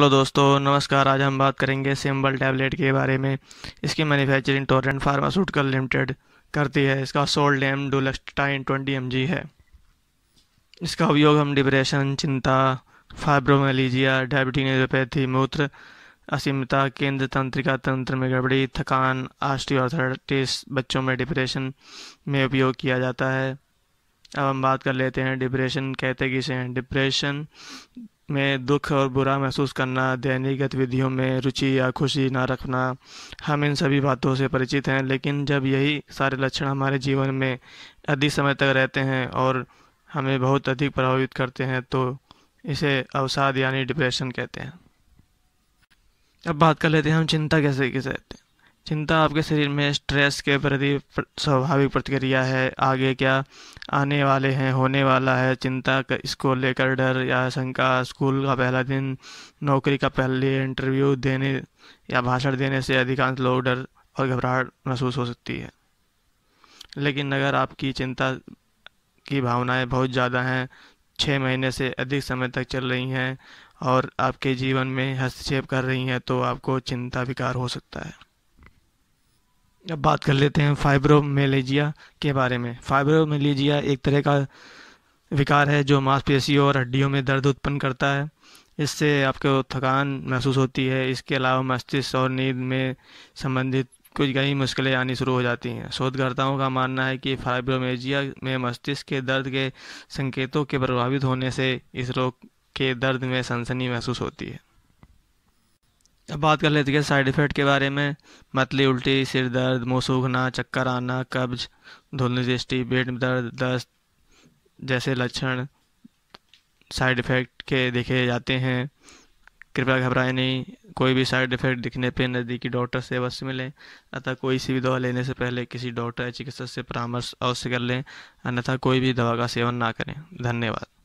hello दोस्तों नमस्कार आज हम बात करेंगे सिम्बल टैबलेट के बारे में इसकी मैन्युफैक्चरिंग टोरेंट फार्मास्यूटिकल लिमिटेड करती है इसका सोल्ड एम डोलेक्सटाइन ट्वेंटी एम है इसका उपयोग हम डिप्रेशन चिंता फाइब्रोमेलीजिया न्यूरोपैथी मूत्र असीमता केंद्र तंत्रिका तंत्र में गड़बड़ी थकान आस्टियोर्थराइटिस बच्चों में डिप्रेशन में उपयोग किया जाता है अब हम बात कर लेते हैं डिप्रेशन कहते किसे हैं डिप्रेशन में दुख और बुरा महसूस करना दैनिक गतिविधियों में रुचि या खुशी ना रखना हम इन सभी बातों से परिचित हैं लेकिन जब यही सारे लक्षण हमारे जीवन में अधिक समय तक रहते हैं और हमें बहुत अधिक प्रभावित करते हैं तो इसे अवसाद यानी डिप्रेशन कहते हैं अब बात कर लेते हैं हम चिंता कैसे किसे रहते हैं चिंता आपके शरीर में स्ट्रेस के प्रति स्वाभाविक प्रतिक्रिया है आगे क्या आने वाले हैं होने वाला है चिंता इसको लेकर डर या शंका स्कूल का पहला दिन नौकरी का पहले इंटरव्यू देने या भाषण देने से अधिकांश लोग डर और घबराहट महसूस हो सकती है लेकिन अगर आपकी चिंता की भावनाएं बहुत ज़्यादा हैं छः महीने से अधिक समय तक चल रही हैं और आपके जीवन में हस्तक्षेप कर रही हैं तो आपको चिंता विकार हो सकता है अब बात कर लेते हैं फाइब्रोमेलेजिया के बारे में फाइब्रोमेलेजिया एक तरह का विकार है जो मांसपेशियों और हड्डियों में दर्द उत्पन्न करता है इससे आपको थकान महसूस होती है इसके अलावा मस्तिष्क और नींद में संबंधित कुछ कई मुश्किलें आनी शुरू हो जाती हैं शोधकर्ताओं का मानना है कि फाइब्रोमेजिया में मस्तिष्क के दर्द के संकेतों के प्रभावित होने से इस रोग के दर्द में सनसनी महसूस होती है अब बात कर लेते हैं साइड इफ़ेक्ट के बारे में मतली उल्टी सिर दर्द मुँह सूखना चक्कर आना कब्ज धुलनी दृष्टि पेट दर्द दस्त जैसे लक्षण साइड इफ़ेक्ट के देखे जाते हैं कृपया घबराएं नहीं कोई भी साइड इफ़ेक्ट दिखने पर नज़दीकी डॉक्टर से अवश्य मिलें अतः कोई सी भी दवा लेने से पहले किसी डॉक्टर या चिकित्सक से परामर्श अवश्य कर लें अन्यथा कोई भी दवा का सेवन ना करें धन्यवाद